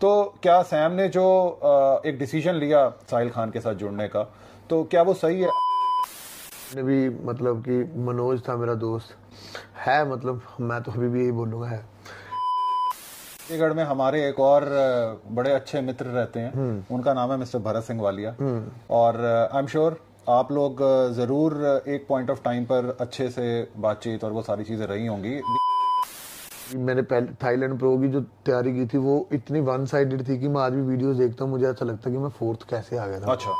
तो क्या सैम ने जो एक डिसीजन लिया साहिल खान के साथ जुड़ने का तो क्या वो सही है ने भी मतलब कि मनोज था मेरा दोस्त है मतलब मैं तो अभी भी यही बोलूँगा है चंडीगढ़ में हमारे एक और बड़े अच्छे मित्र रहते हैं हम्म। उनका नाम है मिस्टर भरत सिंह वालिया हम्म। और आई एम श्योर आप लोग ज़रूर एक पॉइंट ऑफ टाइम पर अच्छे से बातचीत और वो सारी चीज़ें रही होंगी मैंने पहले थाईलैंड प्रो की जो तैयारी की थी वो इतनी वन साइडेड थी कि मैं आज भी वीडियोस देखता हूँ मुझे ऐसा लगता है कि मैं फोर्थ कैसे आ गया था अच्छा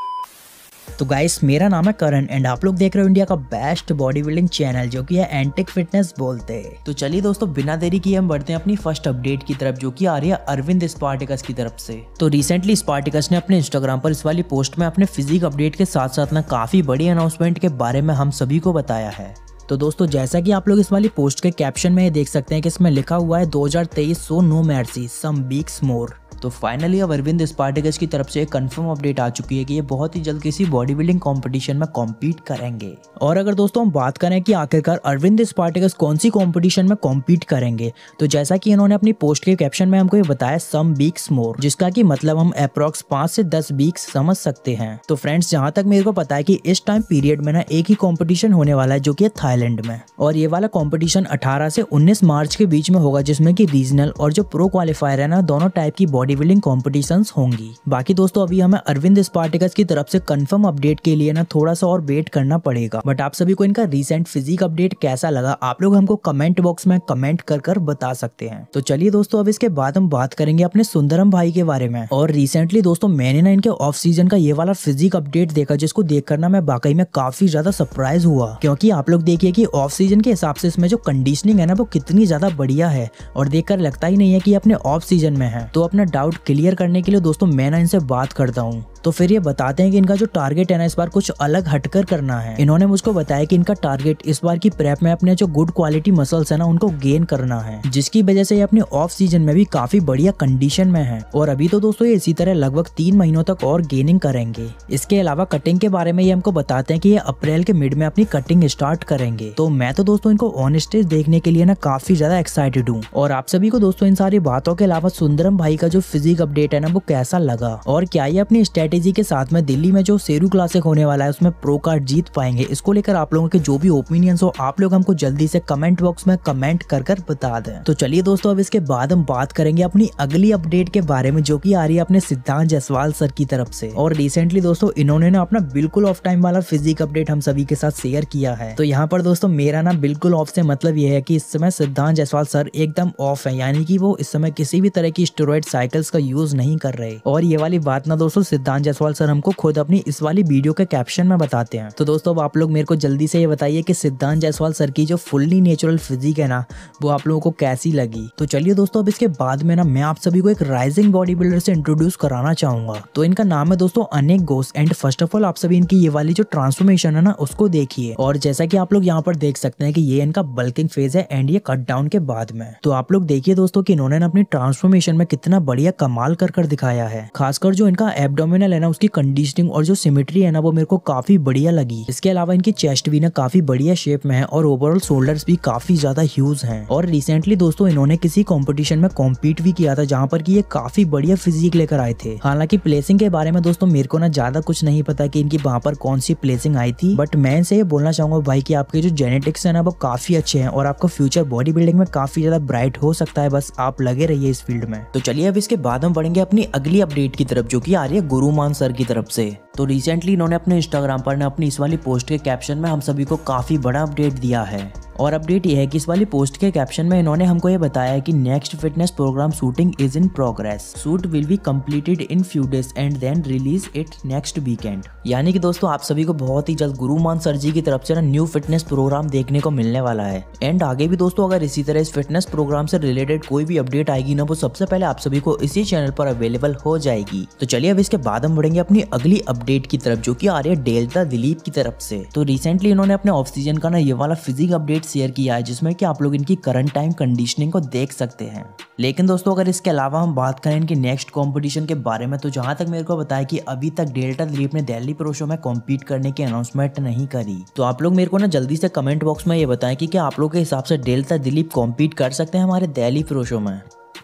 तो गाइस मेरा नाम है करण एंड आप लोग देख रहे हो इंडिया का बेस्ट बॉडी बिल्डिंग चैनल जो कि है एंटिक फिटनेस बोलते हैं तो चलिए दोस्तों बिना देरी किए हम बढ़ते हैं अपनी फर्स्ट अपडेट की तरफ जो कि आ रही है अरविंद स्पार्टिकस की तरफ से तो रिसेंटली स्पार्टिकस ने अपने इंस्टाग्राम पर इस वाली पोस्ट में अपने फिजिक अपडेट के साथ साथ ना काफी बड़ी अनाउंसमेंट के बारे में हम सभी को बताया है तो दोस्तों जैसा कि आप लोग इस वाली पोस्ट के कैप्शन में देख सकते हैं कि इसमें लिखा हुआ है 2023 सो नो मैर्सी सम बीक्स मोर तो फाइनली अब अरविंद स्पार्टिकस की तरफ से एक कंफर्म अपडेट आ चुकी है कि ये बहुत ही जल्द किसी बॉडी बिल्डिंग कॉम्पिटिशन में कॉम्पीट करेंगे और अगर दोस्तों हम बात करें कि आखिरकार अरविंद स्पार्टिकस कौन सी कॉम्पिटिशन में कॉम्पीट करेंगे तो जैसा की इन्होंने अपनी पोस्ट के कैप्शन में हमको ये बताया सम वीक्स मोर जिसका की मतलब हम अप्रोक्स पांच से दस वीक्स समझ सकते हैं तो फ्रेंड्स जहाँ तक मेरे को पता है की इस टाइम पीरियड में ना एक ही कॉम्पिटिशन होने वाला है जो की थाईलैंड में और ये वाला कॉम्पिटिशन अठारह से उन्नीस मार्च के बीच में होगा जिसमे की रीजनल और जो प्रो क्वालिफायर है ना दोनों टाइप की बॉडी बॉडी बिल्डिंग कॉम्पिटिशन होंगी बाकी दोस्तों अभी हमें अरविंद स्पार्टिकस की तरफ से कंफर्म अपडेट के लिए ना थोड़ा सा और वेट करना पड़ेगा बट आप सभी को इनका रिसेंट फिजिक अपडेट कैसा लगा आप लोग हमको कमेंट बॉक्स में कमेंट कर कर बता सकते हैं तो चलिए दोस्तों अब इसके बाद हम बात करेंगे अपने सुंदरम भाई के बारे में और रिसेंटली दोस्तों मैंने ना इनके ऑफ सीजन का ये वाला फिजिक अपडेट देखा जिसको देख ना मैं बाकी में काफी ज्यादा सरप्राइज हुआ क्योंकि आप लोग देखिए कि ऑफ सीजन के हिसाब से इसमें जो कंडीशनिंग है ना वो कितनी ज्यादा बढ़िया है और देखकर लगता ही नहीं है कि अपने ऑफ सीजन में है तो अपना डाउट क्लियर करने के लिए दोस्तों मैं ना इनसे बात करता हूँ तो फिर ये बताते हैं कि इनका जो टारगेट है ना इस बार कुछ अलग हटकर करना है इन्होंने मुझको बताया कि इनका टारगेट इस बार की प्रेप में अपने जो गुड क्वालिटी मसल्स है ना उनको गेन करना है जिसकी वजह से ये अपने ऑफ सीजन में भी काफी बढ़िया कंडीशन में है और अभी तो दोस्तों ये इसी तरह लगभग तीन महीनों तक और गेनिंग करेंगे इसके अलावा कटिंग के बारे में ये हमको बताते हैं की ये अप्रैल के मिड में अपनी कटिंग स्टार्ट करेंगे तो मैं तो दोस्तों इनको ऑन स्टेज देखने के लिए ना काफी ज्यादा एक्साइटेड हूँ और आप सभी को दोस्तों इन सारी बातों के अलावा सुंदरम भाई का जो फिजिक अपडेट है ना वो कैसा लगा और क्या ये अपनी स्ट्रेटेजी स्ट्रैटेजी के साथ में दिल्ली में जो सेरू क्लासिक होने वाला है उसमें प्रो कार्ड जीत पाएंगे इसको लेकर आप लोगों के जो भी ओपिनियंस हो आप लोग हमको जल्दी से कमेंट बॉक्स में कमेंट कर कर बता दें तो चलिए दोस्तों अब इसके बाद हम बात करेंगे अपनी अगली अपडेट के बारे में जो की आ रही है अपने सिद्धांत जसवाल सर की तरफ से और रिसेंटली दोस्तों इन्होंने ना अपना बिल्कुल ऑफ टाइम वाला फिजिक अपडेट हम सभी के साथ शेयर किया है तो यहाँ पर दोस्तों मेरा ना बिल्कुल ऑफ से मतलब ये है की इस समय सिद्धांत जसवाल सर एकदम ऑफ है यानी की वो इस समय किसी भी तरह की स्टोरॉइड साइकिल्स का यूज नहीं कर रहे और ये वाली बात ना दोस्तों सिद्धांत जसवाल सर हमको खुद अपनी इस वाली वीडियो के कैप्शन में बताते हैं तो दोस्तों अब आप लोग मेरे को जल्दी से ये बताइए कि सिद्धांत जायसवाल सर की जो फुल्ली नेचुरल फिजिक है ना वो आप लोगों को कैसी लगी तो चलिए दोस्तों अब इसके बाद में ना मैं आप सभी को एक राइजिंग बॉडी बिल्डर से इंट्रोड्यूस कराना चाहूंगा तो इनका नाम है दोस्तों अनेक गोस एंड फर्स्ट ऑफ ऑल आप सभी इनकी ये वाली जो ट्रांसफॉर्मेशन है ना उसको देखिए और जैसा की आप लोग यहाँ पर देख सकते हैं कि ये इनका बल्किंग फेज है एंड ये कट डाउन के बाद में तो आप लोग देखिए दोस्तों की इन्होंने अपनी ट्रांसफॉर्मेशन में कितना बढ़िया कमाल कर कर दिखाया है खासकर जो इनका एबडोमिन फीमेल है ना उसकी कंडीशनिंग और जो सिमेट्री है ना वो मेरे को काफी बढ़िया लगी इसके अलावा इनकी चेस्ट भी ना काफी बढ़िया शेप में है और ओवरऑल शोल्डर भी काफी ज्यादा ह्यूज है और रिसेंटली दोस्तों इन्होंने किसी कॉम्पिटिशन में कॉम्पीट भी किया था जहाँ पर की ये काफी बढ़िया फिजिक लेकर आए थे हालांकि प्लेसिंग के बारे में दोस्तों मेरे को ना ज्यादा कुछ नहीं पता की इनकी वहाँ पर कौन सी प्लेसिंग आई थी बट मैं इनसे ये बोलना चाहूंगा भाई की आपके जो जेनेटिक्स है ना वो काफी अच्छे हैं और आपका फ्यूचर बॉडी बिल्डिंग में काफी ज्यादा ब्राइट हो सकता है बस आप लगे रहिए इस फील्ड में तो चलिए अब इसके बाद हम बढ़ेंगे अपनी अगली अपडेट की तरफ जो की आ रही है गुरु हनुमान सर की तरफ से तो रिसेंटली इन्होंने अपने इंस्टाग्राम पर ना अपनी इस वाली पोस्ट के कैप्शन में हम सभी को काफ़ी बड़ा अपडेट दिया है और अपडेट यह है कि इस वाली पोस्ट के कैप्शन में इन्होंने हमको ये बताया है कि next fitness program shooting is in progress shoot will be completed in few days and then release it next weekend यानी कि दोस्तों आप सभी को बहुत ही जल्द गुरु मान सर जी की तरफ से ना न्यू फिटनेस प्रोग्राम देखने को मिलने वाला है एंड आगे भी दोस्तों अगर इसी तरह इस फिटनेस प्रोग्राम से रिलेटेड कोई भी अपडेट आएगी ना वो सबसे पहले आप सभी को इसी चैनल पर अवेलेबल हो जाएगी तो चलिए अब इसके बाद हम बढ़ेंगे अपनी अगली अपडेट अपडेट की तरफ जो कि आ रही है डेल्टा दिलीप की तरफ से तो रिसेंटली इन्होंने अपने ऑफ सीजन का ना ये वाला फिजिक अपडेट शेयर किया है जिसमें कि आप लोग इनकी करंट टाइम कंडीशनिंग को देख सकते हैं लेकिन दोस्तों अगर इसके अलावा हम बात करें इनके नेक्स्ट कंपटीशन के बारे में तो जहां तक मेरे को बताया कि अभी तक डेल्टा दिलीप ने दिल्ली प्रोशो में कॉम्पीट करने की अनाउंसमेंट नहीं करी तो आप लोग मेरे को ना जल्दी से कमेंट बॉक्स में ये बताएं कि क्या आप लोग के हिसाब से डेल्टा दिलीप कॉम्पीट कर सकते हैं हमारे दिल्ली प्रोशो में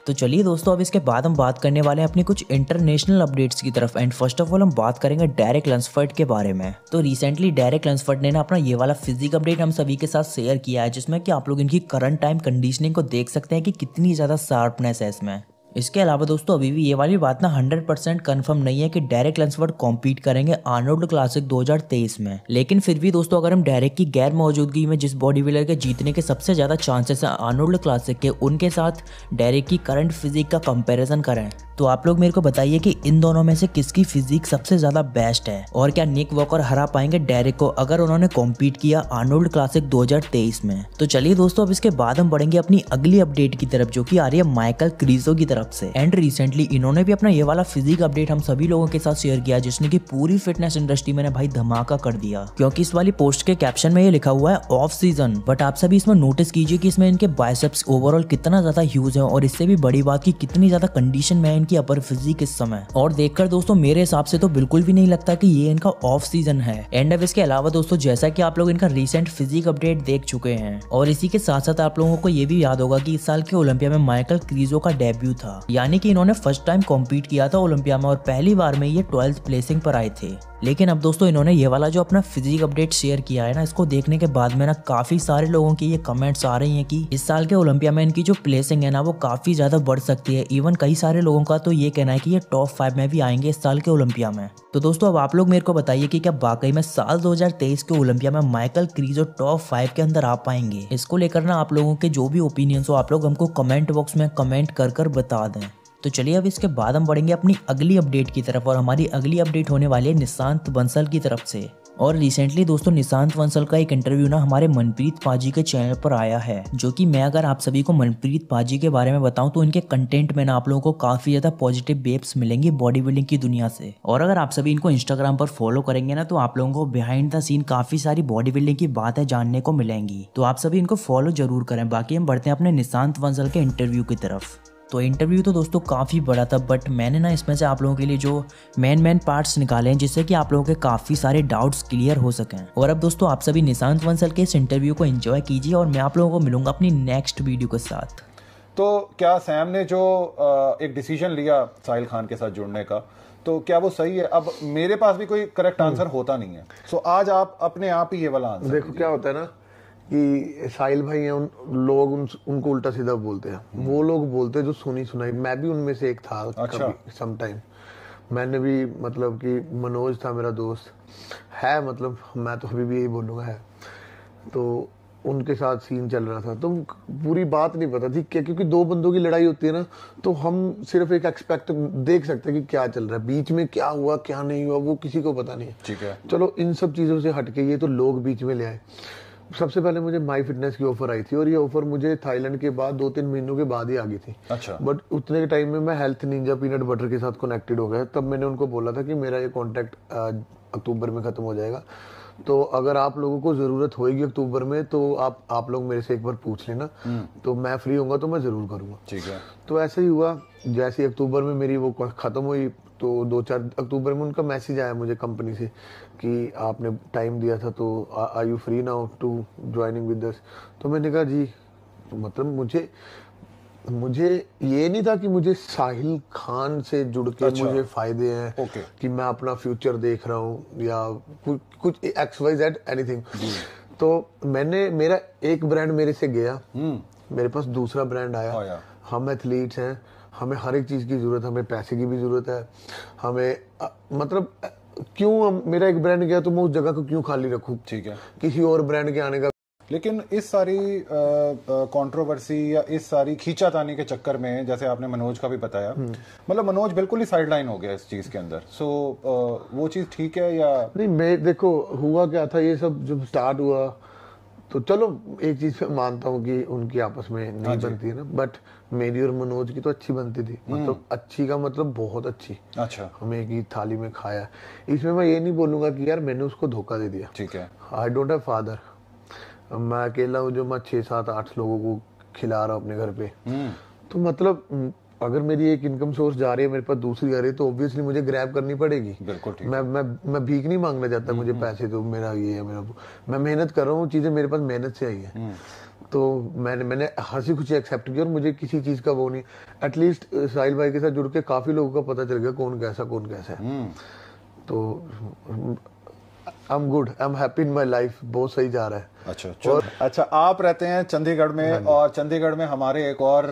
तो चलिए दोस्तों अब इसके बाद हम बात करने वाले हैं अपनी कुछ इंटरनेशनल अपडेट्स की तरफ एंड फर्स्ट ऑफ ऑल हम बात करेंगे डायरेक्ट लंसफर्ट के बारे में तो रिसेंटली डायरेक्ट लंसफर्ट ने ना अपना ये वाला फिजिक अपडेट हम सभी के साथ शेयर किया है जिसमें कि आप लोग इनकी करंट टाइम कंडीशनिंग को देख सकते हैं कि कितनी ज़्यादा शार्पनेस है इसमें इसके अलावा दोस्तों अभी भी ये वाली बात ना 100% कन्फर्म नहीं है कि डायरेक्ट लंसवर्ड कॉम्पीट करेंगे आर्नोल्ड क्लासिक 2023 में लेकिन फिर भी दोस्तों अगर हम डायरेक्ट की गैर मौजूदगी में जिस बॉडी बिल्डर के जीतने के सबसे ज़्यादा चांसेस हैं आर्नोल्ड क्लासिक के उनके साथ डायरेक्ट की करंट फिजिक का कंपेरिजन करें तो आप लोग मेरे को बताइए कि इन दोनों में से किसकी फिजिक सबसे ज्यादा बेस्ट है और क्या निक वॉकर हरा पाएंगे डेरिक को अगर उन्होंने कॉम्पीट किया आर्नोल्ड क्लासिक 2023 में तो चलिए दोस्तों अब इसके बाद हम बढ़ेंगे अपनी अगली अपडेट की तरफ जो की आ रही है माइकल क्रीजो की तरफ से एंड रिसेंटली इन्होंने भी अपना ये वाला फिजिक अपडेट हम सभी लोगों के साथ शेयर किया जिसने की पूरी फिटनेस इंडस्ट्री में भाई धमाका कर दिया क्योंकि इस वाली पोस्ट के कैप्शन में ये लिखा हुआ है ऑफ सीजन बट आप सभी इसमें नोटिस कीजिए कि इसमें इनके बायसेप्स ओवरऑल कितना ज्यादा ह्यूज है और इससे भी बड़ी बात की कितनी ज्यादा कंडीशन में सीजन की अपर फिजी किस समय और देखकर दोस्तों मेरे हिसाब से तो बिल्कुल भी नहीं लगता की ये इनका ऑफ सीजन है एंड ऑफ इसके अलावा दोस्तों जैसा की आप लोग इनका रिसेंट फिजिक अपडेट देख चुके हैं और इसी के साथ साथ आप लोगों को ये भी याद होगा की इस साल के ओलंपिया में माइकल क्रीजो का डेब्यू था यानी की इन्होंने फर्स्ट टाइम कॉम्पीट किया था ओलंपिया में और पहली बार में ये ट्वेल्थ प्लेसिंग पर आए थे लेकिन अब दोस्तों इन्होंने ये वाला जो अपना फिजिक अपडेट शेयर किया है ना इसको देखने के बाद में ना काफी सारे लोगों की ये कमेंट्स आ रही हैं कि इस साल के ओलंपिया में इनकी जो प्लेसिंग है ना वो काफी ज्यादा बढ़ सकती है इवन कई सारे लोगों का तो ये कहना है कि ये टॉप फाइव में भी आएंगे इस साल के ओलंपिया में तो दोस्तों अब आप लोग मेरे को बताइए की क्या वाकई में साल दो के ओलंपिया में माइकल क्रीजो टॉप फाइव के अंदर आ पाएंगे इसको लेकर ना आप लोगों के जो भी ओपिनियंस हो आप लोग हमको कमेंट बॉक्स में कमेंट कर कर बता दें तो चलिए अब इसके बाद हम बढ़ेंगे अपनी अगली अपडेट की तरफ और हमारी अगली अपडेट होने वाली है निशांत बंसल की तरफ से और रिसेंटली दोस्तों निशांत वंसल का एक इंटरव्यू ना हमारे मनप्रीत पाजी के चैनल पर आया है जो कि मैं अगर आप सभी को मनप्रीत पाजी के बारे में बताऊं तो इनके कंटेंट में ना आप लोगों को काफी ज्यादा पॉजिटिव वेब्स मिलेंगी बॉडी बिल्डिंग की दुनिया से और अगर आप सभी इनको इंस्टाग्राम पर फॉलो करेंगे ना तो आप लोगों को बिहाइंड द सीन काफी सारी बॉडी बिल्डिंग की बातें जानने को मिलेंगी तो आप सभी इनको फॉलो जरूर करें बाकी हम बढ़ते हैं अपने निशांत वंसल के इंटरव्यू की तरफ तो इंटरव्यू तो दोस्तों काफ़ी बड़ा था बट मैंने ना इसमें से आप लोगों के लिए जो मेन मेन पार्ट्स निकाले हैं जिससे कि आप लोगों के काफ़ी सारे डाउट्स क्लियर हो सकें और अब दोस्तों आप सभी निशांत वंसल के इस इंटरव्यू को इन्जॉय कीजिए और मैं आप लोगों को मिलूंगा अपनी नेक्स्ट वीडियो के साथ तो क्या सैम ने जो एक डिसीजन लिया साहिल खान के साथ जुड़ने का तो क्या वो सही है अब मेरे पास भी कोई करेक्ट हम्म। आंसर होता नहीं है सो आज आप अपने आप ही ये वाला आंसर देखो क्या होता है ना कि साहिल भाई हैं उन लोग उन, उनको उल्टा सीधा बोलते हैं हम्म। वो लोग बोलते हैं जो सुनी सुनाई मैं भी उनमें से एक था अच्छा। टाइम मैंने भी मतलब कि मनोज था मेरा दोस्त है मतलब मैं तो अभी भी यही बोलूँगा है तो उनके साथ सीन चल रहा था तो पूरी बात नहीं पता थी क्या क्योंकि दो बंदों की लड़ाई होती है ना तो हम सिर्फ एक एक्सपेक्ट देख सकते हैं कि क्या चल रहा है बीच में क्या हुआ क्या नहीं हुआ वो किसी को पता नहीं है ठीक है चलो इन सब चीज़ों से हटके ये तो लोग बीच में ले आए सबसे पहले मुझे माई फिटनेस की ऑफर आई थी और ये ऑफर मुझे थाईलैंड के बाद दो तीन महीनों के बाद ही आ गई थी अच्छा बट उतने के टाइम में मैं हेल्थ निंजा पीनट बटर के साथ कनेक्टेड हो गया तब मैंने उनको बोला था कि मेरा ये कॉन्टैक्ट अक्टूबर में ख़त्म हो जाएगा तो अगर आप लोगों को ज़रूरत होगी अक्टूबर में तो आप आप लोग मेरे से एक बार पूछ लेना हम्म। तो मैं फ्री होऊंगा तो मैं ज़रूर करूंगा ठीक है तो ऐसे ही हुआ जैसे अक्टूबर में मेरी वो ख़त्म हुई तो दो चार अक्टूबर में उनका मैसेज आया मुझे कंपनी से कि आपने टाइम दिया था तो I you free now to joining with दस तो मैंने कहा जी तो मतलब मुझे मुझे ये नहीं था कि मुझे साहिल खान से जुड़ के अच्छा। मुझे फायदे हैं okay. कि मैं अपना फ्यूचर देख रहा हूँ या कुछ कुछ एक्स वाई जेड एनीथिंग तो मैंने मेरा एक ब्रांड मेरे से गया हम्म। मेरे पास दूसरा ब्रांड आया हम एथलीट्स हैं हमें हर एक चीज़ की ज़रूरत है हमें पैसे की भी ज़रूरत है हमें आ, मतलब क्यों मेरा एक ब्रांड गया तो मैं उस जगह को क्यों खाली रखूँ ठीक है किसी और ब्रांड के आने का लेकिन इस सारी कंट्रोवर्सी या इस सारी खींचातानी के चक्कर में जैसे आपने मनोज का भी बताया हम्म। मतलब मनोज बिल्कुल ही साइडलाइन हो गया इस चीज के अंदर सो आ, वो चीज ठीक है या नहीं मैं देखो हुआ क्या था ये सब जब स्टार्ट हुआ तो चलो एक चीज़ पे मानता हूँ कि उनकी आपस में नहीं हाँ बनती है ना बट मेरी और मनोज की तो अच्छी बनती थी हम्म। मतलब अच्छी का मतलब बहुत अच्छी अच्छा हमें एक ही थाली में खाया इसमें मैं ये नहीं बोलूंगा कि यार मैंने उसको धोखा दे दिया ठीक है आई डोंट हैव फादर मैं अकेला हूँ जो मैं छह सात आठ लोगों को खिला रहा हूँ अपने घर पे हम्म। तो मतलब अगर मेरी एक इनकम सोर्स जा रही है मेरे पास दूसरी आ रही है तो ऑब्वियसली मुझे ग्रैब करनी पड़ेगी बिल्कुल मैं मैं मैं भीख नहीं मांगना चाहता हम्म, मुझे हम्म। पैसे दो मेरा ये है मेरा मैं मेहनत कर रहा हूँ चीज़ें मेरे पास मेहनत से आई है हम्म। तो मैंने मैंने हंसी खुशी एक्सेप्ट की और मुझे किसी चीज़ का वो नहीं एटलीस्ट साहिल भाई के साथ जुड़ के काफ़ी लोगों का पता चल गया कौन कैसा कौन कैसा है तो I am good I am happy in my life बहुत सही जा रहा है अच्छा और, अच्छा आप रहते हैं चंडीगढ़ में हाँ और चंडीगढ़ में हमारे एक और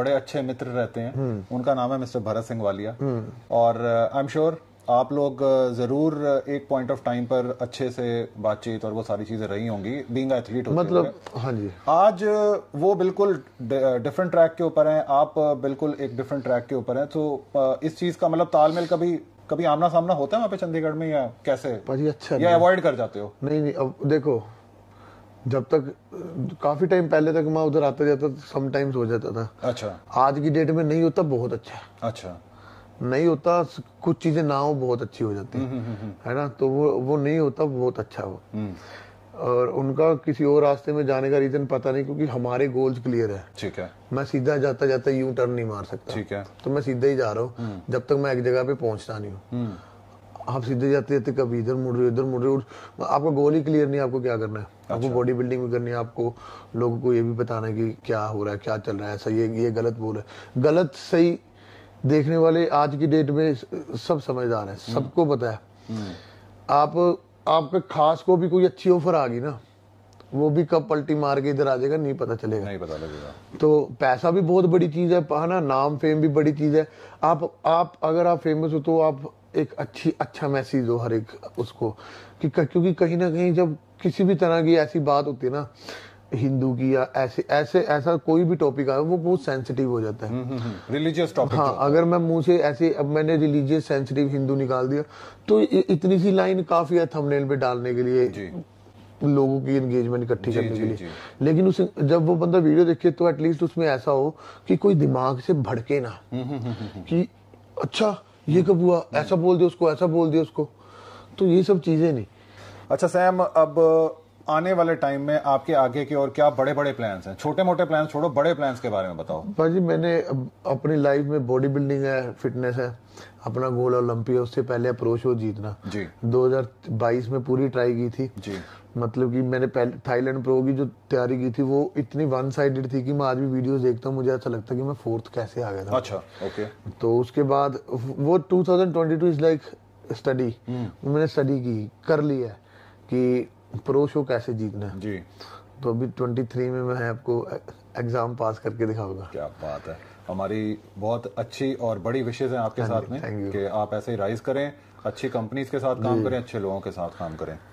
बड़े अच्छे मित्र रहते हैं हम्म। उनका नाम है मिस्टर भरत सिंह वालिया हम्म। और आई एम श्योर आप लोग ज़रूर एक पॉइंट ऑफ टाइम पर अच्छे से बातचीत और वो सारी चीज़ें रही होंगी बींग एथलीट मतलब हाँ जी आज वो बिल्कुल डिफरेंट ट्रैक के ऊपर हैं आप बिल्कुल एक डिफरेंट ट्रैक के ऊपर हैं तो इस चीज़ का मतलब तालमेल कभी कभी आमना सामना होता है वहाँ पे चंडीगढ़ में या कैसे भाजी अच्छा या अवॉइड कर जाते हो नहीं नहीं अब देखो जब तक काफी टाइम पहले तक मैं उधर आता जाता सम टाइम्स हो जाता था अच्छा आज की डेट में नहीं होता बहुत अच्छा अच्छा नहीं होता कुछ चीजें ना हो बहुत अच्छी हो जाती हम्म, हम्म, हम्म, है ना तो वो वो नहीं होता बहुत अच्छा हो और उनका किसी और रास्ते में जाने का रीजन पता नहीं क्योंकि हमारे गोल्स क्लियर है ठीक है मैं सीधा जाता जाता यू टर्न नहीं मार सकता ठीक है तो मैं सीधा ही जा रहा हूँ हम्म। जब तक मैं एक जगह पे पहुंचता नहीं हूँ हम्म। आप सीधे जाते जाते कभी इधर मुड़ रहे हो इधर मुड़ रहे हो आपका गोल ही क्लियर नहीं आपको क्या करना है अच्छा। आपको बॉडी बिल्डिंग भी करनी है आपको लोगों को ये भी बताना है कि क्या हो रहा है क्या चल रहा है ऐसा ये ये गलत बोल रहा है गलत सही देखने वाले आज की डेट में सब समझदार है हम्म। सबको पता है आप आपके खास को भी कोई अच्छी ऑफर आ गई ना वो भी कब पलटी मार के इधर आ जाएगा नहीं पता चलेगा नहीं पता लगेगा तो पैसा भी बहुत बड़ी चीज़ है है ना नाम फेम भी बड़ी चीज़ है आप आप अगर आप फेमस हो तो आप एक अच्छी अच्छा मैसेज हो हर एक उसको कि क्योंकि कहीं ना कहीं जब किसी भी तरह की ऐसी बात होती है ना हिंदू की या ऐसे ऐसे ऐसा कोई भी टॉपिक आया वो बहुत सेंसिटिव हो जाता है रिलीजियस हम्म, टॉपिक हम्म, हम्म। हाँ अगर मैं मुंह से ऐसे अब मैंने रिलीजियस सेंसिटिव हिंदू निकाल दिया तो इतनी सी लाइन काफी है थंबनेल पे डालने के लिए जी। लोगों की एंगेजमेंट इकट्ठी करने के लिए लेकिन उसे जब वो बंदा वीडियो देखे तो एटलीस्ट उसमें ऐसा हो कि कोई दिमाग से भड़के ना कि अच्छा ये कब हुआ ऐसा बोल दिया उसको ऐसा बोल दिया उसको तो ये सब चीजें नहीं अच्छा सैम अब आने वाले टाइम में आपके आगे के और क्या बड़े बड़े प्लान्स हैं छोटे मोटे प्लान्स छोड़ो बड़े प्लान्स के बारे में बताओ भाजी मैंने अपनी लाइफ में बॉडी बिल्डिंग है फिटनेस है अपना गोल ओलंपिया उससे पहले अप्रोच हो जीतना जी 2022 में पूरी ट्राई की थी जी मतलब कि मैंने थाईलैंड प्रो की जो तैयारी की थी वो इतनी वन साइडेड थी कि मैं आज भी वीडियोस देखता हूँ मुझे ऐसा लगता है कि मैं फोर्थ कैसे आ गया था अच्छा ओके तो उसके बाद वो 2022 इज लाइक स्टडी मैंने स्टडी की कर ली है कि प्रो शो कैसे जीतना है जी तो अभी 23 में मैं आपको एग्जाम पास करके दिखाऊंगा क्या बात है हमारी बहुत अच्छी और बड़ी विशेष हैं आपके साथ में कि आप ऐसे ही राइज करें अच्छी कंपनीज के साथ काम करें अच्छे लोगों के साथ काम करें